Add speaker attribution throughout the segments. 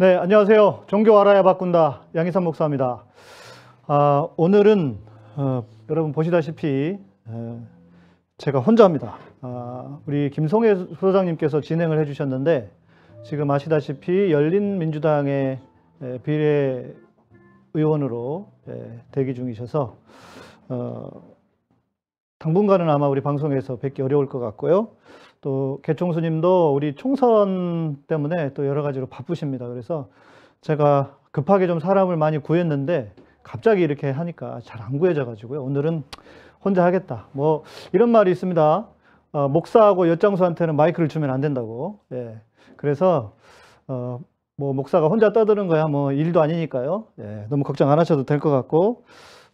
Speaker 1: 네, 안녕하세요. 종교 알아야 바꾼다. 양희삼 목사입니다. 아, 오늘은 어, 여러분 보시다시피 에, 제가 혼자입니다. 아, 우리 김성혜 소장님께서 진행을 해주셨는데 지금 아시다시피 열린민주당의 비례 의원으로 에, 대기 중이셔서 어, 당분간은 아마 우리 방송에서 뵙기 어려울 것 같고요. 또 개총 수님도 우리 총선 때문에 또 여러 가지로 바쁘십니다. 그래서 제가 급하게 좀 사람을 많이 구했는데 갑자기 이렇게 하니까 잘 안 구해져 가지고요. 오늘은 혼자 하겠다. 뭐 이런 말이 있습니다. 어, 목사하고 엿장수한테는 마이크를 주면 안 된다고. 예. 그래서 어, 뭐 목사가 혼자 떠드는 거야 뭐 일도 아니니까요. 예, 너무 걱정 안 하셔도 될 것 같고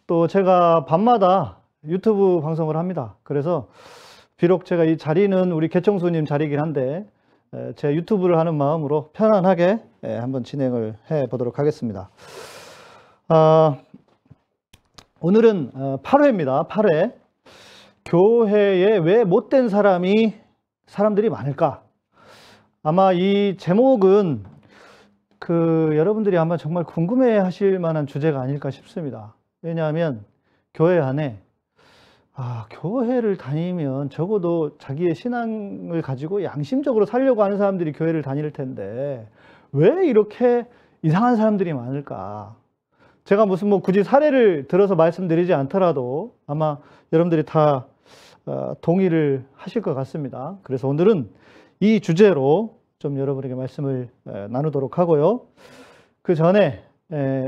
Speaker 1: 또 제가 밤마다 유튜브 방송을 합니다. 그래서 비록 제가 이 자리는 우리 개청수님 자리긴 이 한데 제 유튜브를 하는 마음으로 편안하게 한번 진행을 해 보도록 하겠습니다. 아, 오늘은 8회입니다. 어, 8회. 교회에 왜 못된 사람이 사람들이 많을까? 아마 이 제목은 그 여러분들이 아마 정말 궁금해 하실 만한 주제가 아닐까 싶습니다. 왜냐하면 교회 안에 아, 교회를 다니면 적어도 자기의 신앙을 가지고 양심적으로 살려고 하는 사람들이 교회를 다닐 텐데 왜 이렇게 이상한 사람들이 많을까? 제가 무슨 뭐 굳이 사례를 들어서 말씀드리지 않더라도 아마 여러분들이 다 어, 동의를 하실 것 같습니다. 그래서 오늘은 이 주제로 좀 여러분에게 말씀을 나누도록 하고요. 그 전에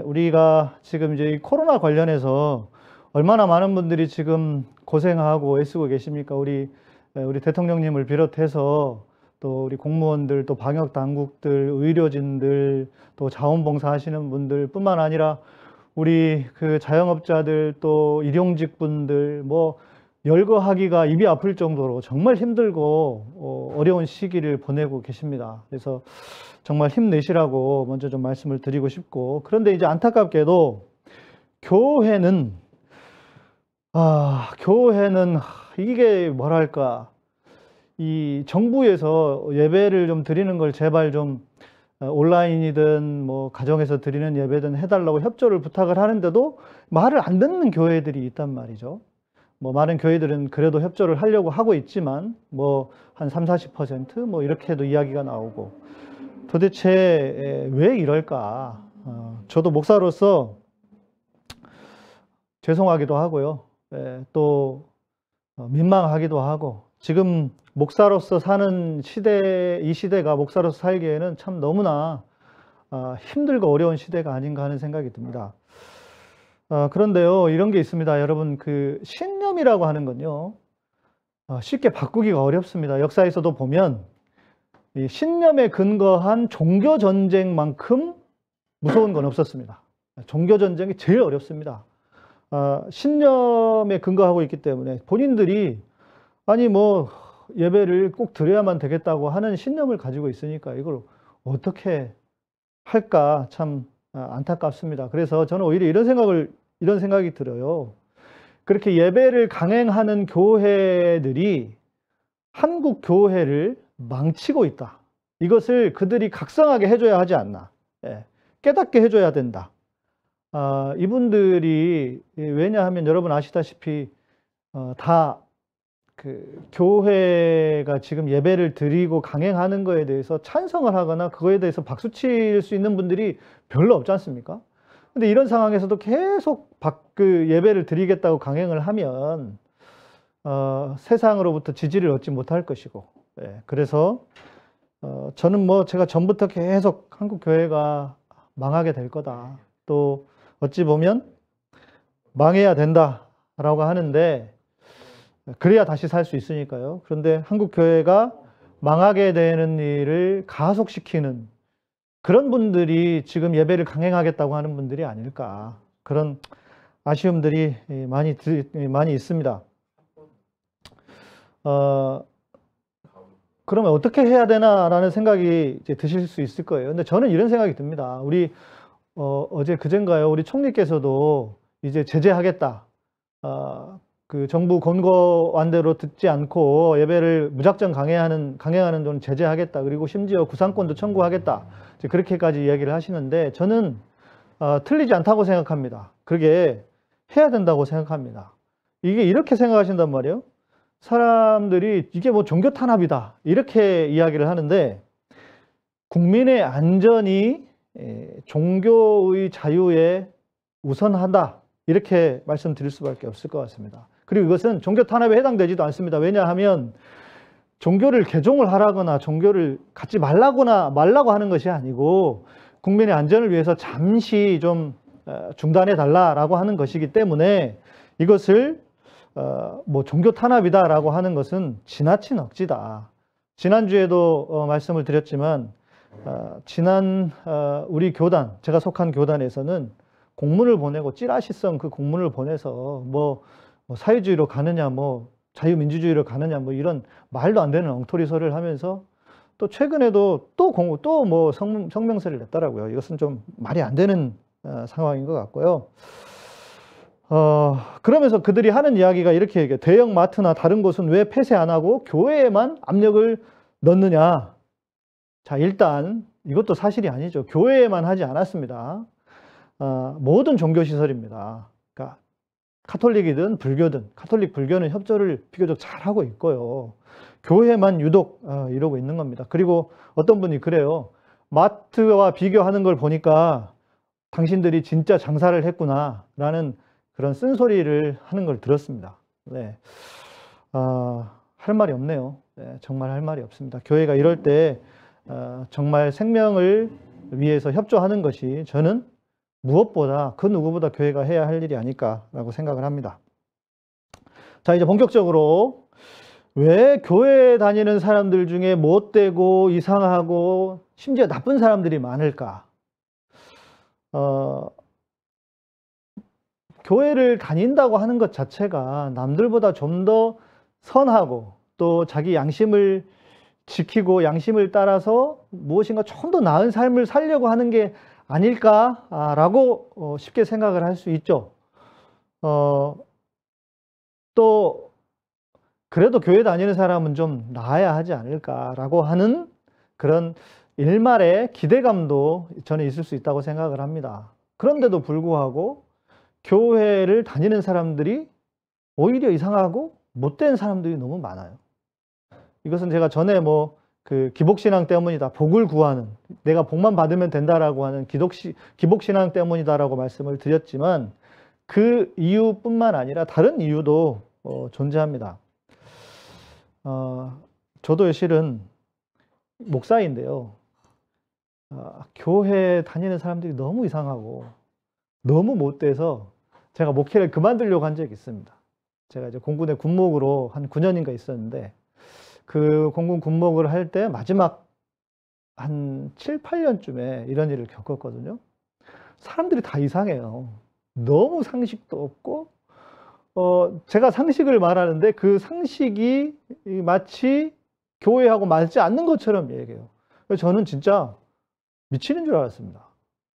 Speaker 1: 우리가 지금 이제 코로나 관련해서 얼마나 많은 분들이 지금 고생하고 애쓰고 계십니까? 우리 우리 대통령님을 비롯해서 또 우리 공무원들 또 방역 당국들 의료진들 또 자원봉사 하시는 분들 뿐만 아니라 우리 그 자영업자들 또 일용직 분들 뭐 열거하기가 입이 아플 정도로 정말 힘들고 어, 어려운 시기를 보내고 계십니다. 그래서 정말 힘내시라고 먼저 좀 말씀을 드리고 싶고 그런데 이제 안타깝게도 교회는 아, 교회는 이게 뭐랄까. 이 정부에서 예배를 좀 드리는 걸 제발 좀 어, 온라인이든 뭐 가정에서 드리는 예배든 해달라고 협조를 부탁을 하는데도 말을 안 듣는 교회들이 있단 말이죠. 뭐 많은 교회들은 그래도 협조를 하려고 하고 있지만 뭐 한 3, 40%뭐 이렇게도 이야기가 나오고 도대체 왜 이럴까? 어, 저도 목사로서 죄송하기도 하고요. 예, 또 어, 민망하기도 하고 지금 목사로서 사는 시대 이 시대가 목사로서 살기에는 참 너무나 아, 힘들고 어려운 시대가 아닌가 하는 생각이 듭니다. 아, 그런데요 이런 게 있습니다. 여러분 그 신념이라고 하는 건요 아, 쉽게 바꾸기가 어렵습니다. 역사에서도 보면 이 신념에 근거한 종교 전쟁만큼 무서운 건 없었습니다. 종교 전쟁이 제일 어렵습니다. 아, 신념에 근거하고 있기 때문에 본인들이 아니 뭐 예배를 꼭 드려야만 되겠다고 하는 신념을 가지고 있으니까 이걸 어떻게 할까 참 아, 안타깝습니다. 그래서 저는 오히려 이런 생각을 이런 생각이 들어요. 그렇게 예배를 강행하는 교회들이 한국 교회를 망치고 있다. 이것을 그들이 각성하게 해줘야 하지 않나. 예, 깨닫게 해줘야 된다. 아, 이분들이 예, 왜냐하면 여러분 아시다시피 어, 다그 교회가 지금 예배를 드리고 강행하는 거에 대해서 찬성을 하거나 그거에 대해서 박수 칠수 있는 분들이 별로 없지 않습니까? 근데 이런 상황에서도 계속 박, 그 예배를 드리겠다고 강행을 하면 어, 세상으로부터 지지를 얻지 못할 것이고 예, 그래서 어, 저는 뭐 제가 전부터 계속 한국 교회가 망하게 될 거다 또 어찌 보면 망해야 된다라고 하는데 그래야 다시 살 수 있으니까요. 그런데 한국 교회가 망하게 되는 일을 가속시키는 그런 분들이 지금 예배를 강행하겠다고 하는 분들이 아닐까 그런 아쉬움들이 많이 많이 있습니다. 어, 그러면 어떻게 해야 되나라는 생각이 드실 수 있을 거예요. 근데 저는 이런 생각이 듭니다. 우리 어, 어제 그젠가요? 우리 총리께서도 이제 제재하겠다. 어, 그 정부 권고안대로 듣지 않고 예배를 무작정 강행하는 강행하는 돈 제재하겠다. 그리고 심지어 구상권도 청구하겠다. 그렇게까지 이야기를 하시는데 저는 어, 틀리지 않다고 생각합니다. 그게 해야 된다고 생각합니다. 이게 이렇게 생각하신단 말이에요. 사람들이 이게 뭐 종교 탄압이다 이렇게 이야기를 하는데 국민의 안전이 종교의 자유에 우선한다 이렇게 말씀드릴 수밖에 없을 것 같습니다. 그리고 이것은 종교 탄압에 해당되지도 않습니다. 왜냐하면 종교를 개종을 하라거나 종교를 갖지 말라거나 말라고 하는 것이 아니고 국민의 안전을 위해서 잠시 좀 어, 중단해 달라라고 하는 것이기 때문에 이것을 어, 뭐 종교 탄압이다라고 하는 것은 지나친 억지다. 지난주에도 어, 말씀을 드렸지만 아, 지난 아, 우리 교단, 제가 속한 교단에서는 공문을 보내고 찌라시성 그 공문을 보내서 뭐, 뭐, 사회주의로 가느냐, 뭐 자유민주주의로 가느냐, 뭐 이런 말도 안 되는 엉터리 소리를 하면서 또 최근에도 또 공, 또뭐 성명서를 냈더라고요. 이것은 좀 말이 안 되는 아, 상황인 것 같고요. 어, 그러면서 그들이 하는 이야기가 이렇게 얘기해요. 대형 마트나 다른 곳은 왜 폐쇄 안 하고 교회에만 압력을 넣느냐. 자, 일단 이것도 사실이 아니죠. 교회에만 하지 않았습니다. 어, 모든 종교시설입니다. 그러니까 카톨릭이든 불교든 카톨릭 불교는 협조를 비교적 잘하고 있고요. 교회만 유독 어, 이러고 있는 겁니다. 그리고 어떤 분이 그래요. 마트와 비교하는 걸 보니까 당신들이 진짜 장사를 했구나 라는 그런 쓴소리를 하는 걸 들었습니다. 네. 어, 할 말이 없네요. 네, 정말 할 말이 없습니다. 교회가 이럴 때 어, 정말 생명을 위해서 협조하는 것이 저는 무엇보다 그 누구보다 교회가 해야 할 일이 아닐까라고 생각을 합니다. 자 이제 본격적으로 왜 교회 에 다니는 사람들 중에 못되고 이상하고 심지어 나쁜 사람들이 많을까? 어, 교회를 다닌다고 하는 것 자체가 남들보다 좀 더 선하고 또 자기 양심을 지키고 양심을 따라서 무엇인가 좀 더 나은 삶을 살려고 하는 게 아닐까라고 아, 어, 쉽게 생각을 할 수 있죠. 어, 또 그래도 교회 다니는 사람은 좀 나아야 하지 않을까라고 하는 그런 일말의 기대감도 저는 있을 수 있다고 생각을 합니다. 그런데도 불구하고 교회를 다니는 사람들이 오히려 이상하고 못된 사람들이 너무 많아요. 이것은 제가 전에 뭐 그 기복신앙 때문이다. 복을 구하는 내가 복만 받으면 된다라고 하는 기독시, 기복신앙 때문이다라고 말씀을 드렸지만 그 이유뿐만 아니라 다른 이유도 어, 존재합니다. 어, 저도 실은 목사인데요. 어, 교회 다니는 사람들이 너무 이상하고 너무 못돼서 제가 목회를 그만두려고 한 적이 있습니다. 제가 이제 공군의 군목으로 한 9년인가 있었는데 그 공군 군목을 할 때 마지막 한 7, 8년쯤에 이런 일을 겪었거든요. 사람들이 다 이상해요. 너무 상식도 없고, 어, 제가 상식을 말하는데 그 상식이 마치 교회하고 맞지 않는 것처럼 얘기해요. 저는 진짜 미치는 줄 알았습니다.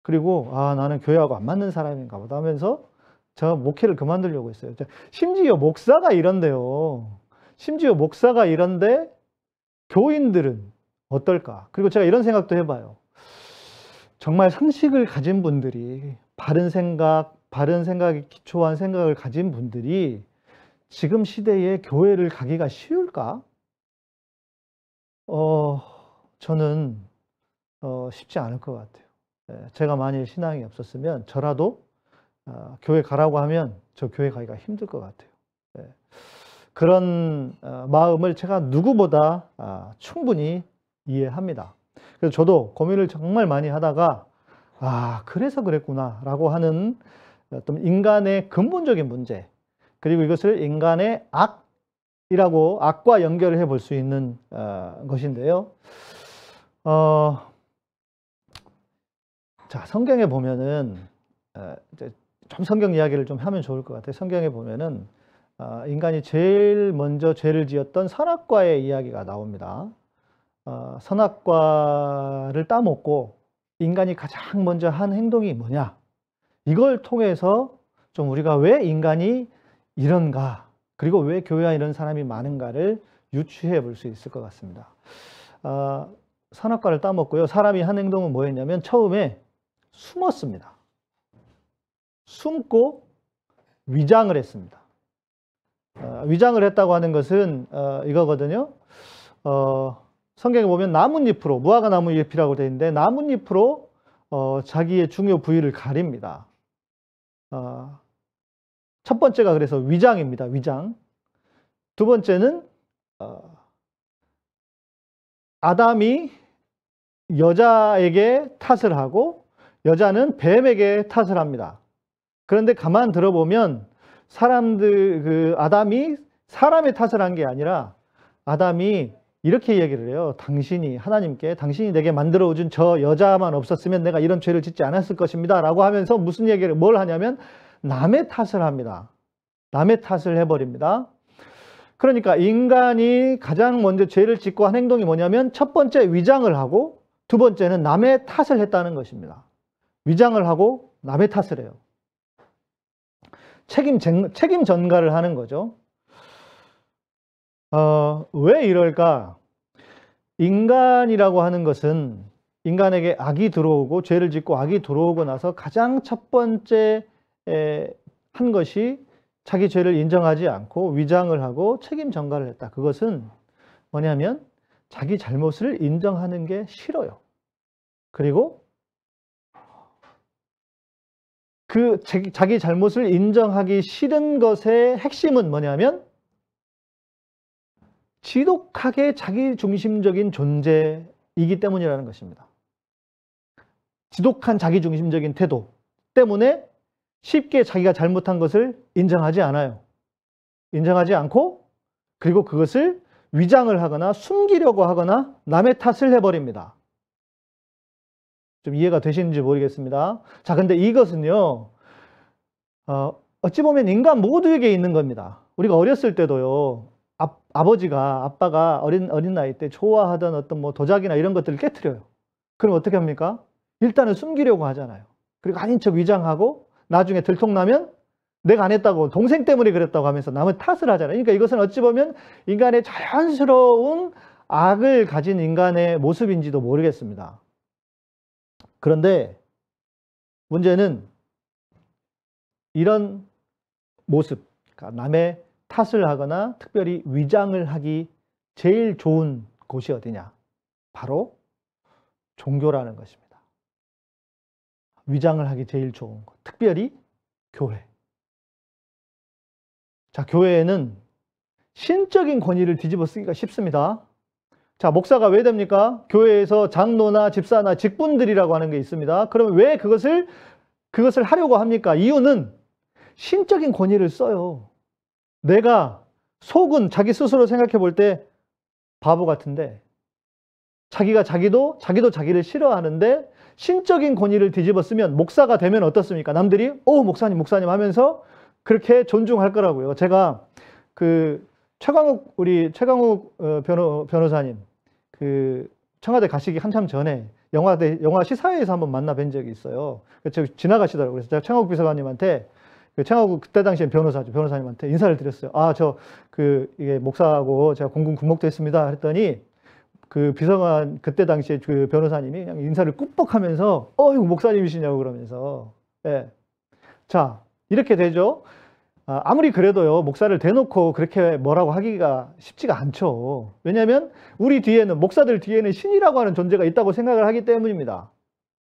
Speaker 1: 그리고, 아, 나는 교회하고 안 맞는 사람인가 보다 하면서 저 목회를 그만두려고 했어요. 심지어 목사가 이런데요. 심지어 목사가 이런데 교인들은 어떨까? 그리고 제가 이런 생각도 해봐요. 정말 상식을 가진 분들이 바른 생각, 바른 생각에 기초한 생각을 가진 분들이 지금 시대에 교회를 가기가 쉬울까? 어, 저는 어, 쉽지 않을 것 같아요. 예, 제가 만일 신앙이 없었으면 저라도 어, 교회 가라고 하면 저 교회 가기가 힘들 것 같아요. 예. 그런 어, 마음을 제가 누구보다 아, 충분히 이해합니다. 그래서 저도 고민을 정말 많이 하다가 아 그래서 그랬구나라고 하는 어떤 인간의 근본적인 문제 그리고 이것을 인간의 악이라고 악과 연결을 해볼 수 있는 어, 것인데요. 어, 자 성경에 보면은 어, 좀 성경 이야기를 좀 하면 좋을 것 같아요. 성경에 보면은 아, 인간이 제일 먼저 죄를 지었던 선악과의 이야기가 나옵니다. 아, 선악과를 따먹고 인간이 가장 먼저 한 행동이 뭐냐? 이걸 통해서 좀 우리가 왜 인간이 이런가? 그리고 왜 교회와 이런 사람이 많은가를 유추해 볼 수 있을 것 같습니다. 어, 아, 산악과를 따먹고요. 사람이 한 행동은 뭐였냐면 처음에 숨었습니다. 숨고 위장을 했습니다. 어, 위장을 했다고 하는 것은 어, 이거거든요. 어, 성경에 보면 나뭇잎으로 무화과 나뭇잎이라고 되어 있는데 나뭇잎으로 어, 자기의 중요 부위를 가립니다. 어, 첫 번째가 그래서 위장입니다. 위장. 두 번째는 어, 아담이 여자에게 탓을 하고 여자는 뱀에게 탓을 합니다. 그런데 가만 들어보면 사람들 그 아담이 사람의 탓을 한 게 아니라 아담이 이렇게 얘기를 해요. 당신이 하나님께 당신이 내게 만들어 준 저 여자만 없었으면 내가 이런 죄를 짓지 않았을 것입니다라고 하면서 무슨 얘기를 뭘 하냐면 남의 탓을 합니다. 남의 탓을 해 버립니다. 그러니까 인간이 가장 먼저 죄를 짓고 한 행동이 뭐냐면 첫 번째 위장을 하고 두 번째는 남의 탓을 했다는 것입니다. 위장을 하고 남의 탓을 해요. 책임, 책임 전가를 하는 거죠. 어, 왜 이럴까? 인간이라고 하는 것은 인간에게 악이 들어오고 죄를 짓고 악이 들어오고 나서 가장 첫 번째 한 것이 자기 죄를 인정하지 않고 위장을 하고 책임 전가를 했다. 그것은 뭐냐면 자기 잘못을 인정하는 게 싫어요. 그리고 그 자기 잘못을 인정하기 싫은 것의 핵심은 뭐냐면 지독하게 자기 중심적인 존재이기 때문이라는 것입니다. 지독한 자기 중심적인 태도 때문에 쉽게 자기가 잘못한 것을 인정하지 않아요. 인정하지 않고 그리고 그것을 위장을 하거나 숨기려고 하거나 남의 탓을 해버립니다. 좀 이해가 되시는지 모르겠습니다. 자, 근데 이것은요, 어, 어찌 보면 인간 모두에게 있는 겁니다. 우리가 어렸을 때도요, 아, 아버지가, 아빠가 어린, 어린 나이 때 좋아하던 어떤 뭐 도자기나 이런 것들을 깨트려요. 그럼 어떻게 합니까? 일단은 숨기려고 하잖아요. 그리고 아닌 척 위장하고 나중에 들통나면 내가 안 했다고 동생 때문에 그랬다고 하면서 남을 탓을 하잖아요. 그러니까 이것은 어찌 보면 인간의 자연스러운 악을 가진 인간의 모습인지도 모르겠습니다. 그런데 문제는 이런 모습, 그러니까 남의 탓을 하거나 특별히 위장을 하기 제일 좋은 곳이 어디냐? 바로 종교라는 것입니다. 위장을 하기 제일 좋은 곳, 특별히 교회. 자, 교회에는 신적인 권위를 뒤집어 쓰기가 쉽습니다. 자, 목사가 왜 됩니까? 교회에서 장로나 집사나 직분들이라고 하는 게 있습니다. 그러면 왜 그것을 그것을 하려고 합니까? 이유는 신적인 권위를 써요. 내가 속은 자기 스스로 생각해 볼 때 바보 같은데 자기가 자기도 자기도 자기를 싫어하는데 신적인 권위를 뒤집었으면 목사가 되면 어떻습니까? 남들이 오 목사님 목사님 하면서 그렇게 존중할 거라고요. 제가 그 최강욱 우리 최강욱 어, 변호 변호사님 그 청와대 가시기 한참 전에 영화대 영화 시사회에서 한번 만나 뵌 적이 있어요. 그래 지나가시더라고요. 그래서 제가 청창국 비서관님한테 그청창국 그때 당시에 변호사죠. 변호사님한테 인사를 드렸어요. 아 저 그 이게 목사하고 제가 공군 군목도 했습니다. 했더니 그 비서관 그때 당시에 그 변호사님이 그냥 인사를 꾹뻑하면서 어 이거 목사님이시냐고 그러면서 예. 자 이렇게 되죠. 아, 아무리 그래도요 목사를 대놓고 그렇게 뭐라고 하기가 쉽지가 않죠 왜냐하면 우리 뒤에는 목사들 뒤에는 신이라고 하는 존재가 있다고 생각을 하기 때문입니다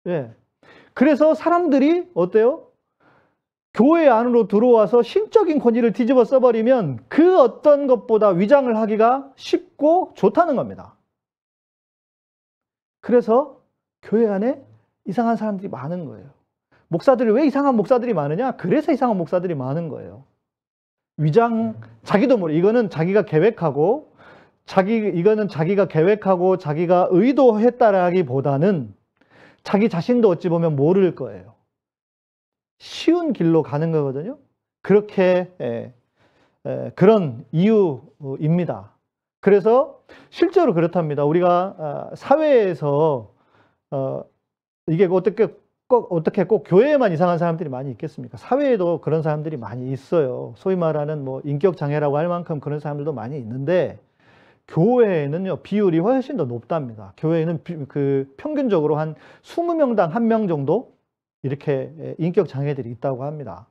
Speaker 1: 예. 그래서 사람들이 어때요? 교회 안으로 들어와서 신적인 권위를 뒤집어 써버리면 그 어떤 것보다 위장을 하기가 쉽고 좋다는 겁니다 그래서 교회 안에 이상한 사람들이 많은 거예요 목사들이 왜 이상한 목사들이 많으냐? 그래서 이상한 목사들이 많은 거예요 위장 자기도 모르 이거는 자기가 계획하고 자기 이거는 자기가 계획하고 자기가 의도했다라기보다는 자기 자신도 어찌 보면 모를 거예요. 쉬운 길로 가는 거거든요. 그렇게 에, 예, 에, 예, 그런 이유입니다. 그래서 실제로 그렇답니다. 우리가 아, 사회에서 어, 이게 어떻게 꼭 어떻게 꼭 교회에만 이상한 사람들이 많이 있겠습니까? 사회에도 그런 사람들이 많이 있어요. 소위 말하는 뭐 인격 장애라고 할 만큼 그런 사람들도 많이 있는데 교회에는요 비율이 훨씬 더 높답니다. 교회에는 비, 그 평균적으로 한 20명당 1명 정도 이렇게 예, 인격 장애들이 있다고 합니다.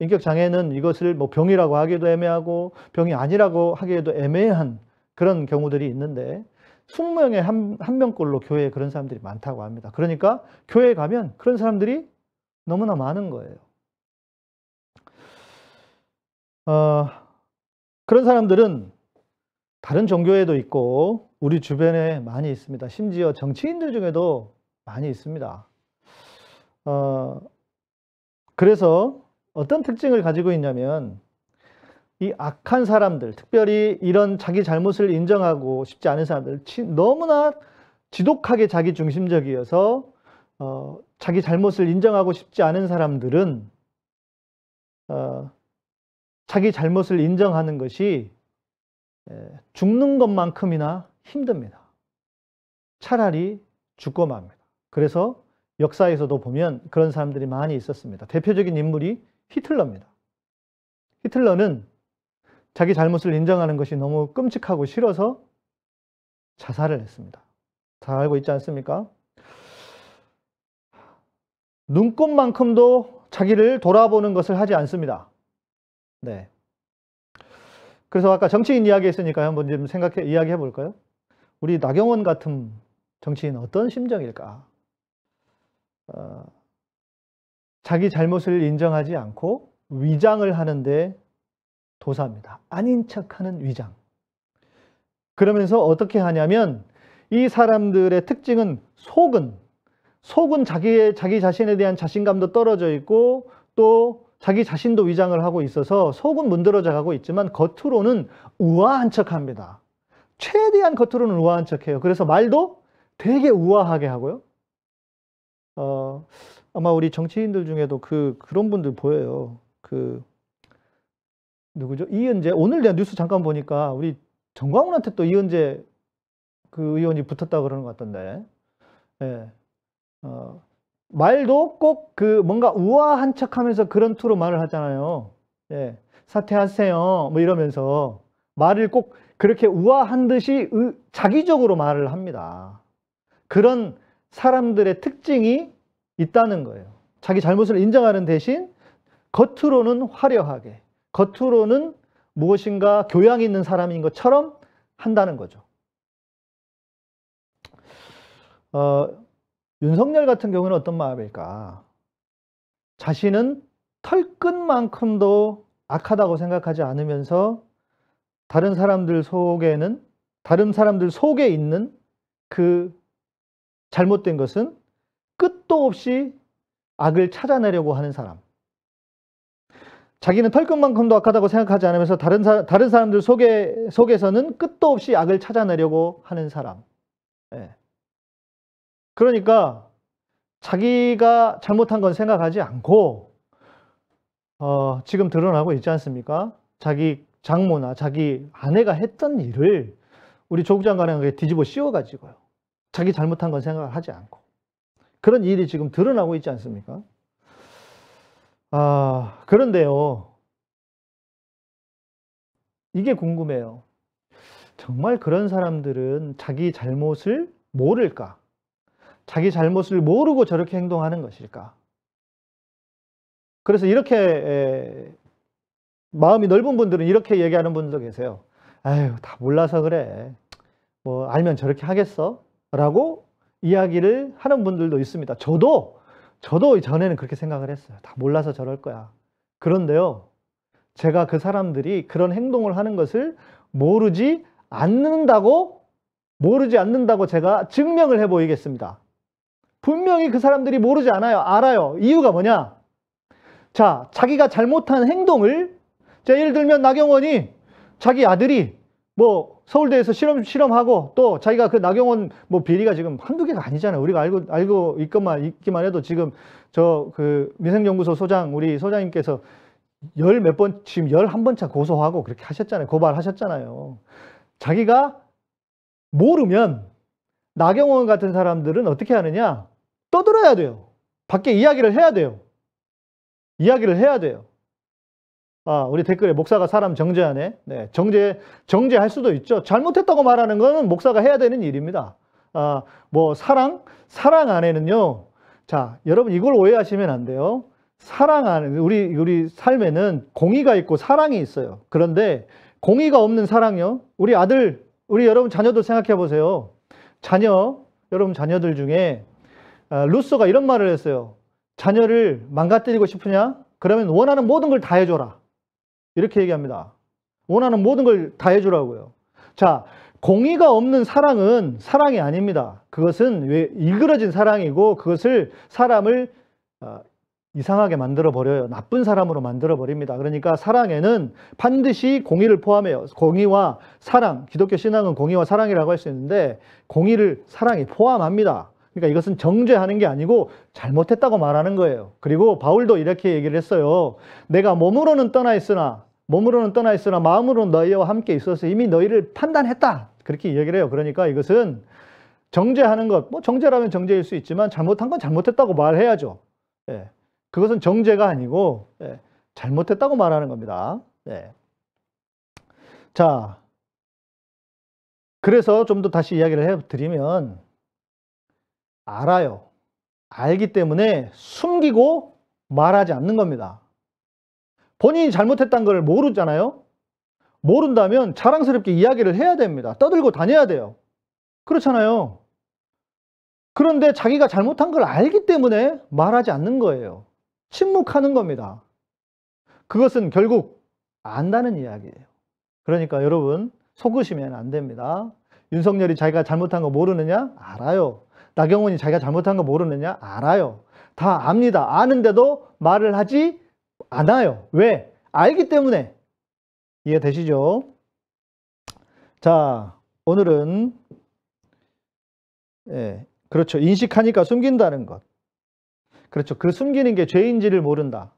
Speaker 1: 인격 장애는 이것을 뭐 병이라고 하기도 애매하고 병이 아니라고 하기에도 애매한 그런 경우들이 있는데 20명에 한, 한 명꼴로 교회에 그런 사람들이 많다고 합니다. 그러니까 교회에 가면 그런 사람들이 너무나 많은 거예요. 어, 그런 사람들은 다른 종교에도 있고 우리 주변에 많이 있습니다. 심지어 정치인들 중에도 많이 있습니다. 어, 그래서 어떤 특징을 가지고 있냐면 이 악한 사람들, 특별히 이런 자기 잘못을 인정하고 싶지 않은 사람들, 너무나 지독하게 자기 중심적이어서 어, 자기 잘못을 인정하고 싶지 않은 사람들은 어, 자기 잘못을 인정하는 것이 예, 죽는 것만큼이나 힘듭니다. 차라리 죽고 맙니다. 그래서 역사에서도 보면 그런 사람들이 많이 있었습니다. 대표적인 인물이 히틀러입니다. 히틀러는 자기 잘못을 인정하는 것이 너무 끔찍하고 싫어서 자살을 했습니다. 다 알고 있지 않습니까? 눈꼽만큼도 자기를 돌아보는 것을 하지 않습니다. 네. 그래서 아까 정치인 이야기 했으니까 한번 좀 생각해 이야기해 볼까요? 우리 나경원 같은 정치인 어떤 심정일까? 어, 자기 잘못을 인정하지 않고 위장을 하는데 도사입니다. 아닌 척하는 위장. 그러면서 어떻게 하냐면 이 사람들의 특징은 속은 속은 자기 자기 자신에 대한 자신감도 떨어져 있고 또 자기 자신도 위장을 하고 있어서 속은 문드러져 가고 있지만 겉으로는 우아한 척합니다. 최대한 겉으로는 우아한 척해요. 그래서 말도 되게 우아하게 하고요. 어, 아마 우리 정치인들 중에도 그 그런 분들 보여요. 그 누구죠? 이은재. 오늘 내가 뉴스 잠깐 보니까 우리 정광훈한테 또 이은재 그 의원이 붙었다 그러는 것 같던데. 예. 어, 말도 꼭 그 뭔가 우아한 척 하면서 그런 투로 말을 하잖아요. 예. 사퇴하세요. 뭐 이러면서 말을 꼭 그렇게 우아한 듯이 의, 자기적으로 말을 합니다. 그런 사람들의 특징이 있다는 거예요. 자기 잘못을 인정하는 대신 겉으로는 화려하게 겉으로는 무엇인가 교양 있는 사람인 것처럼 한다는 거죠. 어, 윤석열 같은 경우는 어떤 마음일까? 자신은 털끝만큼도 악하다고 생각하지 않으면서 다른 사람들 속에는 다른 사람들 속에 있는 그 잘못된 것은 끝도 없이 악을 찾아내려고 하는 사람. 자기는 털끝만큼도 악하다고 생각하지 않으면서 다른, 사, 다른 사람들 속에, 속에서는 끝도 없이 악을 찾아내려고 하는 사람. 예. 그러니까 자기가 잘못한 건 생각하지 않고 어, 지금 드러나고 있지 않습니까? 자기 장모나 자기 아내가 했던 일을 우리 조국 장관에게 뒤집어 씌워가지고요. 자기 잘못한 건 생각하지 않고 그런 일이 지금 드러나고 있지 않습니까? 아, 그런데요. 이게 궁금해요. 정말 그런 사람들은 자기 잘못을 모를까? 자기 잘못을 모르고 저렇게 행동하는 것일까? 그래서 이렇게 마음이 넓은 분들은 이렇게 얘기하는 분도 계세요. 아유, 다 몰라서 그래. 뭐 알면 저렇게 하겠어? 라고 이야기를 하는 분들도 있습니다. 저도 저도 전에는 그렇게 생각을 했어요. 다 몰라서 저럴 거야. 그런데요, 제가 그 사람들이 그런 행동을 하는 것을 모르지 않는다고, 모르지 않는다고 제가 증명을 해 보이겠습니다. 분명히 그 사람들이 모르지 않아요. 알아요. 이유가 뭐냐? 자, 자기가 잘못한 행동을, 자, 예를 들면 나경원이 자기 아들이 뭐 서울대에서 실험, 실험하고 또 자기가 그 나경원 뭐 비리가 지금 한두 개가 아니잖아요. 우리가 알고, 알고 있건만, 있기만 해도 지금 저 그미생연구소 소장, 우리 소장님께서 열 몇 번, 지금 열 한 번 차 고소하고 그렇게 하셨잖아요. 고발하셨잖아요. 자기가 모르면 나경원 같은 사람들은 어떻게 하느냐? 떠들어야 돼요. 밖에 이야기를 해야 돼요. 이야기를 해야 돼요. 아, 우리 댓글에 목사가 사람 정죄하네. 네, 정죄, 정죄할 수도 있죠. 잘못했다고 말하는 것은 목사가 해야 되는 일입니다. 아, 뭐, 사랑? 사랑 안에는요. 자, 여러분 이걸 오해하시면 안 돼요. 사랑 안에, 우리, 우리 삶에는 공의가 있고 사랑이 있어요. 그런데 공의가 없는 사랑요. 우리 아들, 우리 여러분 자녀들 생각해 보세요. 자녀, 여러분 자녀들 중에 아, 루소가 이런 말을 했어요. 자녀를 망가뜨리고 싶으냐? 그러면 원하는 모든 걸 다 해줘라. 이렇게 얘기합니다. 원하는 모든 걸 다 해주라고요. 자, 공의가 없는 사랑은 사랑이 아닙니다. 그것은 왜 일그러진 사랑이고 그것을 사람을 어, 이상하게 만들어 버려요. 나쁜 사람으로 만들어 버립니다. 그러니까 사랑에는 반드시 공의를 포함해요. 공의와 사랑, 기독교 신앙은 공의와 사랑이라고 할 수 있는데 공의를 사랑이 포함합니다. 그러니까 이것은 정죄하는 게 아니고 잘못했다고 말하는 거예요. 그리고 바울도 이렇게 얘기를 했어요. 내가 몸으로는 떠나 있으나 몸으로는 떠나 있으나 마음으로는 너희와 함께 있어서 이미 너희를 판단했다. 그렇게 얘기를 해요. 그러니까 이것은 정죄하는 것, 뭐 정죄라면 정죄일 수 있지만 잘못한 건 잘못했다고 말해야죠. 예. 그것은 정죄가 아니고 예. 잘못했다고 말하는 겁니다. 예. 자, 그래서 좀 더 다시 이야기를 해드리면 알아요. 알기 때문에 숨기고 말하지 않는 겁니다. 본인이 잘못했다는 걸 모르잖아요. 모른다면 자랑스럽게 이야기를 해야 됩니다. 떠들고 다녀야 돼요. 그렇잖아요. 그런데 자기가 잘못한 걸 알기 때문에 말하지 않는 거예요. 침묵하는 겁니다. 그것은 결국 안다는 이야기예요. 그러니까 여러분 속으시면 안 됩니다. 윤석열이 자기가 잘못한 거 모르느냐? 알아요. 나경원이 자기가 잘못한 거 모르느냐? 알아요. 다 압니다. 아는데도 말을 하지 않아요. 왜? 알기 때문에. 이해되시죠? 자, 오늘은 예, 그렇죠. 인식하니까 숨긴다는 것. 그렇죠. 그 숨기는 게 죄인지를 모른다.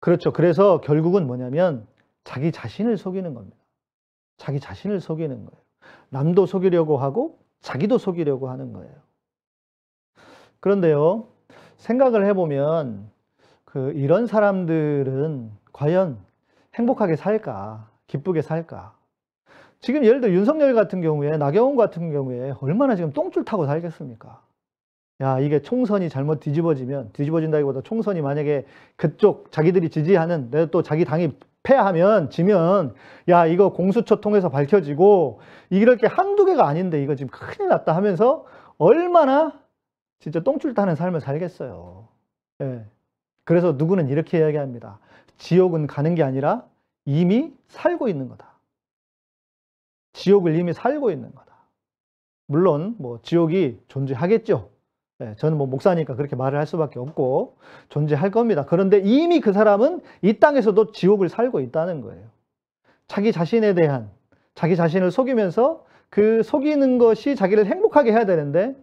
Speaker 1: 그렇죠. 그래서 결국은 뭐냐면 자기 자신을 속이는 겁니다. 자기 자신을 속이는 거예요. 남도 속이려고 하고 자기도 속이려고 하는 거예요. 그런데요, 생각을 해보면 그 이런 사람들은 과연 행복하게 살까? 기쁘게 살까? 지금 예를 들어 윤석열 같은 경우에, 나경원 같은 경우에 얼마나 지금 똥줄 타고 살겠습니까? 야, 이게 총선이 잘못 뒤집어지면, 뒤집어진다기보다 총선이 만약에 그쪽 자기들이 지지하는, 내가 또 자기 당이 패하면, 지면, 야, 이거 공수처 통해서 밝혀지고, 이럴 게 한두 개가 아닌데, 이거 지금 큰일 났다 하면서 얼마나 진짜 똥줄 타는 삶을 살겠어요. 예. 그래서 누구는 이렇게 이야기합니다. 지옥은 가는 게 아니라 이미 살고 있는 거다. 지옥을 이미 살고 있는 거다. 물론 뭐 지옥이 존재하겠죠. 예, 저는 뭐 목사니까 그렇게 말을 할 수밖에 없고 존재할 겁니다. 그런데 이미 그 사람은 이 땅에서도 지옥을 살고 있다는 거예요. 자기 자신에 대한 자기 자신을 속이면서 그 속이는 것이 자기를 행복하게 해야 되는데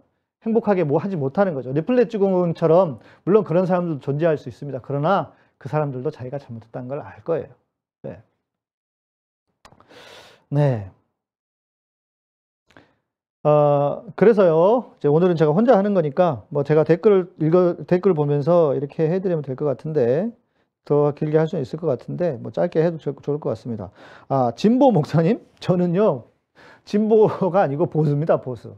Speaker 1: 행복하게 뭐 하지 못하는 거죠. 리플렛 주공처럼 물론 그런 사람들도 존재할 수 있습니다. 그러나 그 사람들도 자기가 잘못했다는 걸 알 거예요. 네. 네. 어, 그래서요. 이제 오늘은 제가 혼자 하는 거니까 뭐 제가 댓글을 읽어 댓글 보면서 이렇게 해드리면 될 것 같은데 더 길게 할 수 있을 것 같은데 뭐 짧게 해도 좋을 것 같습니다. 아 진보 목사님 저는요 진보가 아니고 보수입니다 보수.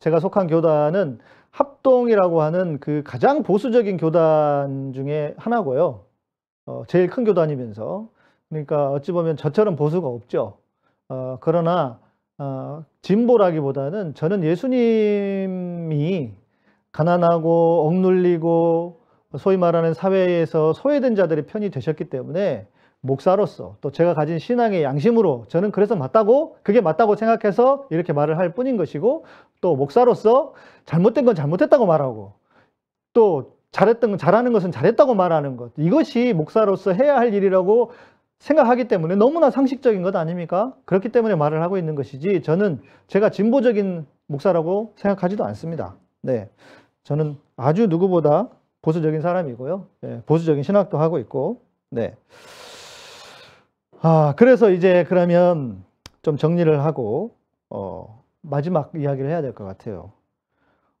Speaker 1: 제가 속한 교단은 합동이라고 하는 그 가장 보수적인 교단 중에 하나고요. 어, 제일 큰 교단이면서 그러니까 어찌 보면 저처럼 보수가 없죠. 어, 그러나 어, 진보라기보다는 저는 예수님이 가난하고 억눌리고 소위 말하는 사회에서 소외된 자들의 편이 되셨기 때문에 목사로서 또 제가 가진 신앙의 양심으로 저는 그래서 맞다고 그게 맞다고 생각해서 이렇게 말을 할 뿐인 것이고 또 목사로서 잘못된 건 잘못했다고 말하고 또 잘했던 건 잘하는 것은 잘했다고 말하는 것 이것이 목사로서 해야 할 일이라고 생각하기 때문에 너무나 상식적인 것 아닙니까? 그렇기 때문에 말을 하고 있는 것이지 저는 제가 진보적인 목사라고 생각하지도 않습니다. 네. 저는 아주 누구보다 보수적인 사람이고요. 네. 보수적인 신학도 하고 있고, 네. 아, 그래서 이제 그러면 좀 정리를 하고 어, 마지막 이야기를 해야 될 것 같아요.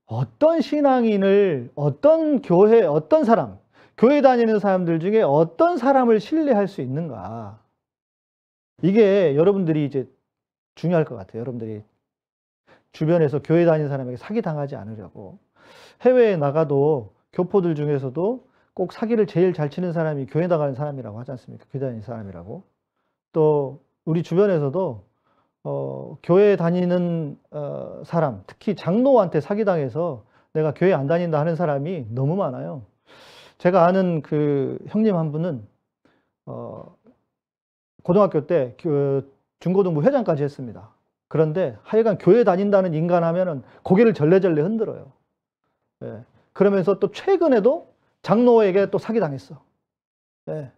Speaker 1: 어떤 신앙인을 어떤 교회 어떤 사람 교회 다니는 사람들 중에 어떤 사람을 신뢰할 수 있는가 이게 여러분들이 이제 중요할 것 같아요. 여러분들이 주변에서 교회 다니는 사람에게 사기 당하지 않으려고 해외에 나가도 교포들 중에서도 꼭 사기를 제일 잘 치는 사람이 교회 나가는 사람이라고 하지 않습니까? 교회 다니는 사람이라고 또 우리 주변에서도 어, 교회 다니는 어, 사람, 특히 장로한테 사기당해서 내가 교회 안 다닌다 하는 사람이 너무 많아요. 제가 아는 그 형님 한 분은 어, 고등학교 때 그 중고등부 회장까지 했습니다. 그런데 하여간 교회 다닌다는 인간 하면은 고개를 절레절레 흔들어요. 예. 그러면서 또 최근에도 장로에게 또 사기당했어. 예.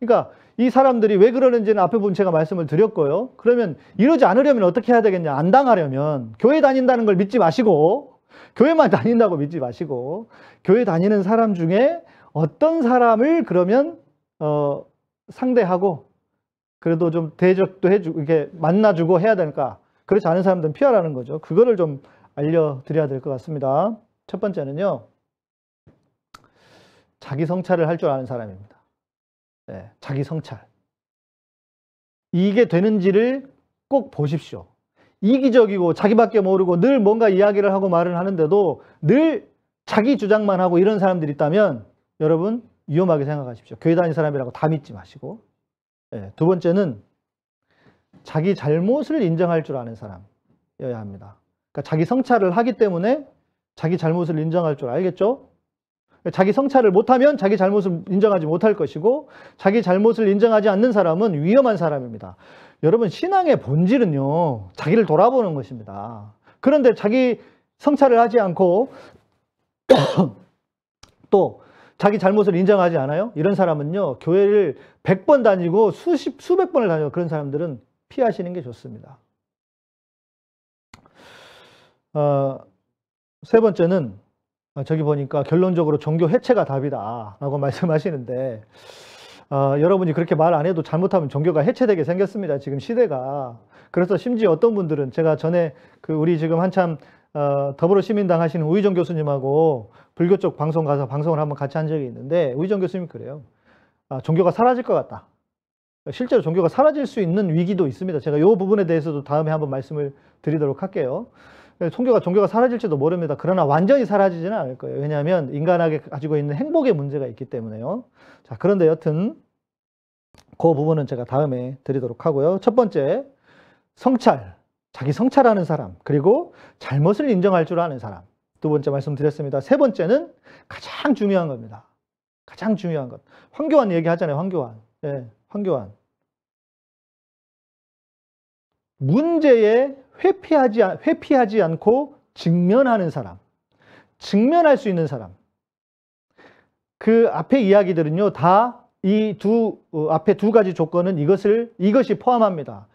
Speaker 1: 그러니까 이 사람들이 왜 그러는지는 앞에 본 제가 말씀을 드렸고요. 그러면 이러지 않으려면 어떻게 해야 되겠냐. 안 당하려면 교회 다닌다는 걸 믿지 마시고 교회만 다닌다고 믿지 마시고 교회 다니는 사람 중에 어떤 사람을 그러면 어 상대하고 그래도 좀 대적도 해주고 이렇게 만나주고 해야 될까 그렇지 않은 사람들은 피하라는 거죠. 그거를 좀 알려드려야 될 것 같습니다. 첫 번째는요. 자기 성찰을 할 줄 아는 사람입니다. 네, 자기 성찰. 이게 되는지를 꼭 보십시오. 이기적이고 자기밖에 모르고 늘 뭔가 이야기를 하고 말을 하는데도 늘 자기 주장만 하고 이런 사람들이 있다면 여러분 위험하게 생각하십시오. 교회 다니는 사람이라고 다 믿지 마시고. 네, 두 번째는 자기 잘못을 인정할 줄 아는 사람이어야 합니다. 그러니까 자기 성찰을 하기 때문에 자기 잘못을 인정할 줄 알겠죠? 자기 성찰을 못하면 자기 잘못을 인정하지 못할 것이고 자기 잘못을 인정하지 않는 사람은 위험한 사람입니다. 여러분 신앙의 본질은요 자기를 돌아보는 것입니다. 그런데 자기 성찰을 하지 않고 또 자기 잘못을 인정하지 않아요? 이런 사람은요 교회를 100번 다니고 수십 수백 번을 다녀 그런 사람들은 피하시는 게 좋습니다. 어, 세 번째는 어, 저기 보니까 결론적으로 종교 해체가 답이다라고 말씀하시는데 어, 여러분이 그렇게 말 안 해도 잘못하면 종교가 해체되게 생겼습니다. 지금 시대가. 그래서 심지어 어떤 분들은 제가 전에 그 우리 지금 한참 어, 더불어시민당 하시는 우희정 교수님하고 불교 쪽 방송 가서 방송을 한번 같이 한 적이 있는데 우희정 교수님 그래요. 아, 종교가 사라질 것 같다. 실제로 종교가 사라질 수 있는 위기도 있습니다. 제가 이 부분에 대해서도 다음에 한번 말씀을 드리도록 할게요. 예, 종교가 종교가 사라질지도 모릅니다. 그러나 완전히 사라지지는 않을 거예요. 왜냐하면 인간에게 가지고 있는 행복의 문제가 있기 때문에요. 자, 그런데 여튼 그 부분은 제가 다음에 드리도록 하고요. 첫 번째, 성찰, 자기 성찰하는 사람, 그리고 잘못을 인정할 줄 아는 사람. 두 번째 말씀드렸습니다. 세 번째는 가장 중요한 겁니다. 가장 중요한 것. 황교안 얘기하잖아요. 황교안. 예, 황교안. 문제의 회피하지, 회피하지 않고 직면하는 사람, 직면할 수 있는 사람. 그 앞에 이야기들은요, 다 이 두, 어, 앞에 두 가지 조건은 이것을, 이것이 포함합니다.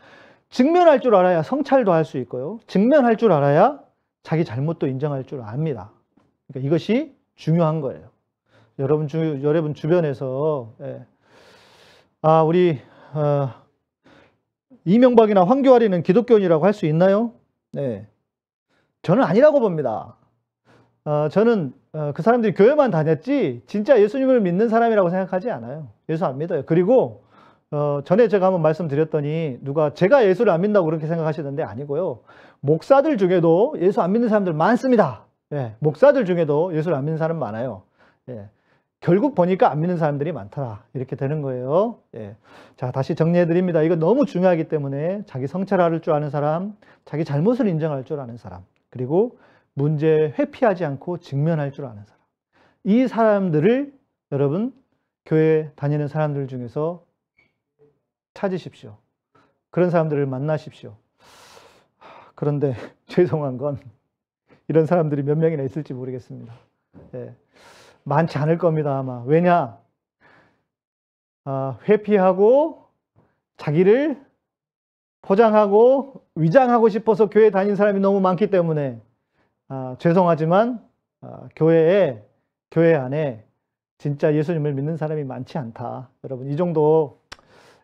Speaker 1: 직면할 줄 알아야 성찰도 할 수 있고요. 직면할 줄 알아야 자기 잘못도 인정할 줄 압니다. 그러니까 이것이 중요한 거예요. 여러분 주 여러분 주변에서 예. 아 우리 어, 이명박이나 황교안이는 기독교인이라고 할 수 있나요? 네. 저는 아니라고 봅니다. 어, 저는 어, 그 사람들이 교회만 다녔지 진짜 예수님을 믿는 사람이라고 생각하지 않아요. 예수 안 믿어요. 그리고 어, 전에 제가 한번 말씀드렸더니 누가 제가 예수를 안 믿는다고 그렇게 생각하시는데 아니고요. 목사들 중에도 예수 안 믿는 사람들 많습니다. 예, 목사들 중에도 예수를 안 믿는 사람 많아요. 예, 결국 보니까 안 믿는 사람들이 많더라. 이렇게 되는 거예요. 예. 자, 다시 정리해 드립니다. 이거 너무 중요하기 때문에 자기 성찰할 줄 아는 사람, 자기 잘못을 인정할 줄 아는 사람, 그리고 문제 회피하지 않고 직면할 줄 아는 사람. 이 사람들을 여러분 교회 다니는 사람들 중에서 찾으십시오. 그런 사람들을 만나십시오. 그런데 죄송한 건 이런 사람들이 몇 명이나 있을지 모르겠습니다. 예. 많지 않을 겁니다 아마 왜냐 아, 회피하고 자기를 포장하고 위장하고 싶어서 교회 다닌 사람이 너무 많기 때문에 아, 죄송하지만 아, 교회에 교회 안에 진짜 예수님을 믿는 사람이 많지 않다 여러분 이 정도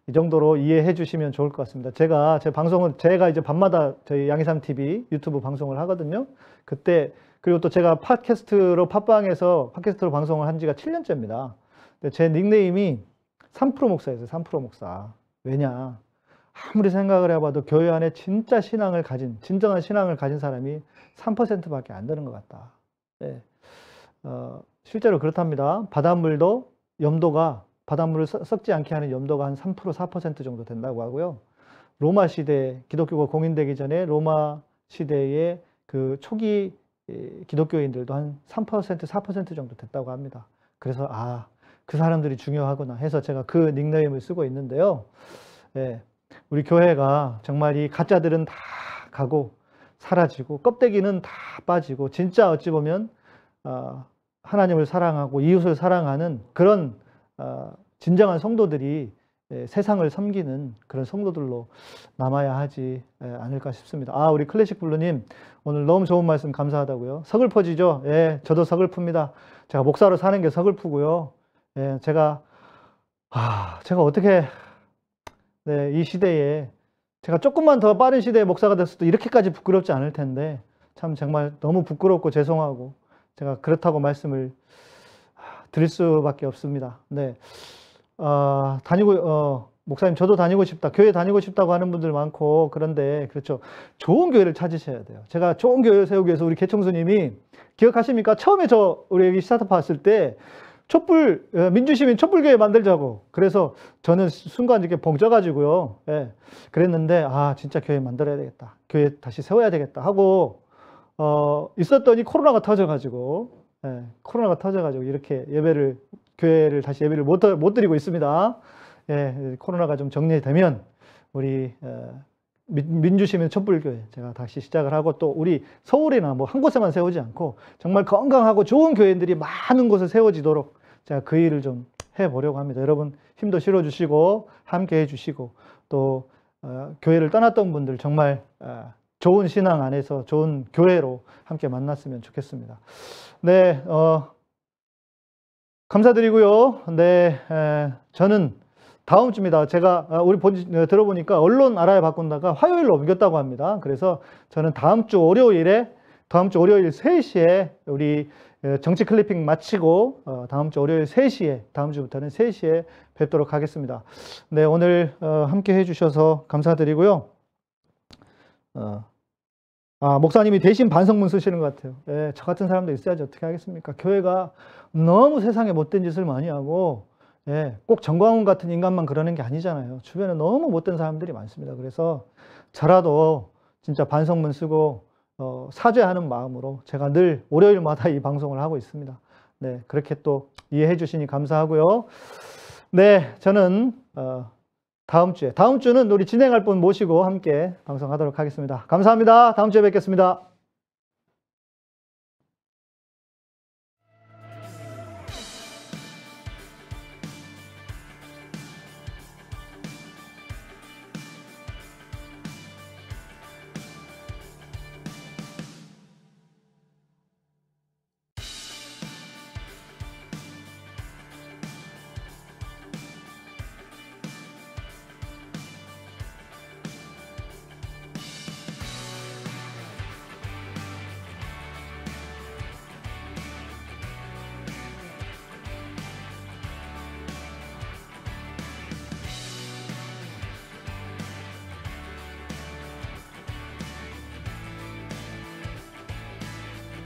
Speaker 1: 이 정도로 이해해 주시면 좋을 것 같습니다. 제가 제 방송을 제가 이제 밤마다 저희 양희삼 TV 유튜브 방송을 하거든요. 그때 그리고 또 제가 팟캐스트로 팟빵에서 팟캐스트로 방송을 한 지가 7년째입니다. 근데 제 닉네임이 3프로 목사였어요. 3프로 목사. 왜냐? 아무리 생각을 해봐도 교회 안에 진짜 신앙을 가진, 진정한 신앙을 가진 사람이 3%밖에 안 되는 것 같다. 네. 어, 실제로 그렇답니다. 바닷물도 염도가 바닷물을 섞지 않게 하는 염도가 한 3%, 4% 정도 된다고 하고요. 로마 시대, 기독교가 공인되기 전에 로마 시대의 그 초기 기독교인들도 한 3%, 4% 정도 됐다고 합니다. 그래서 아, 그 사람들이 중요하구나 해서 제가 그 닉네임을 쓰고 있는데요. 예, 우리 교회가 정말 이 가짜들은 다 가고 사라지고 껍데기는 다 빠지고 진짜 어찌 보면 어, 하나님을 사랑하고 이웃을 사랑하는 그런 어, 진정한 성도들이 예, 세상을 섬기는 그런 성도들로 남아야 하지 예, 않을까 싶습니다. 아, 우리 클래식 블루님, 오늘 너무 좋은 말씀 감사하다고요. 서글퍼지죠? 예, 저도 서글픕니다. 제가 목사로 사는 게 서글프고요. 예, 제가, 아, 제가 어떻게, 네, 이 시대에, 제가 조금만 더 빠른 시대에 목사가 됐어도 이렇게까지 부끄럽지 않을 텐데, 참 정말 너무 부끄럽고 죄송하고, 제가 그렇다고 말씀을 아, 드릴 수밖에 없습니다. 네. 어, 다니고 어, 목사님 저도 다니고 싶다 교회 다니고 싶다고 하는 분들 많고 그런데 그렇죠 좋은 교회를 찾으셔야 돼요 제가 좋은 교회를 세우기 위해서 우리 개청수님이 기억하십니까 처음에 저 우리 여기 스타트업 왔을 때 촛불 어, 민주시민 촛불교회 만들자고 그래서 저는 순간 이렇게 벙쪄가지고요 예, 그랬는데 아 진짜 교회 만들어야 되겠다 교회 다시 세워야 되겠다 하고 어, 있었더니 코로나가 터져가지고 예, 코로나가 터져가지고 이렇게 예배를 교회를 다시 예배를 못, 못 드리고 있습니다. 예, 코로나가 좀 정리되면 우리 어, 민주시민 촛불교회 제가 다시 시작을 하고 또 우리 서울이나 뭐 한 곳에만 세우지 않고 정말 건강하고 좋은 교인들이 많은 곳에 세워지도록 제가 그 일을 좀 해보려고 합니다. 여러분 힘도 실어주시고 함께 해주시고 또 어, 교회를 떠났던 분들 정말 어, 좋은 신앙 안에서 좋은 교회로 함께 만났으면 좋겠습니다. 네, 어, 감사드리고요. 네, 에, 저는 다음 주입니다. 제가 아, 우리 본, 네, 들어보니까 언론 알아야 바꾼다가 화요일로 옮겼다고 합니다. 그래서 저는 다음 주 월요일에 다음 주 월요일 3시에 우리 정치 클리핑 마치고 어, 다음 주 월요일 3시에 다음 주부터는 3시에 뵙도록 하겠습니다. 네, 오늘 어, 함께 해주셔서 감사드리고요. 어, 아, 목사님이 대신 반성문 쓰시는 것 같아요. 예, 저 같은 사람도 있어야지 어떻게 하겠습니까? 교회가 너무 세상에 못된 짓을 많이 하고, 예, 꼭 정광훈 같은 인간만 그러는 게 아니잖아요. 주변에 너무 못된 사람들이 많습니다. 그래서 저라도 진짜 반성문 쓰고, 어, 사죄하는 마음으로 제가 늘 월요일마다 이 방송을 하고 있습니다. 네, 그렇게 또 이해해 주시니 감사하고요. 네, 저는, 어, 다음 주에 다음 주는 우리 진행할 분 모시고 함께 방송하도록 하겠습니다. 감사합니다. 다음 주에 뵙겠습니다.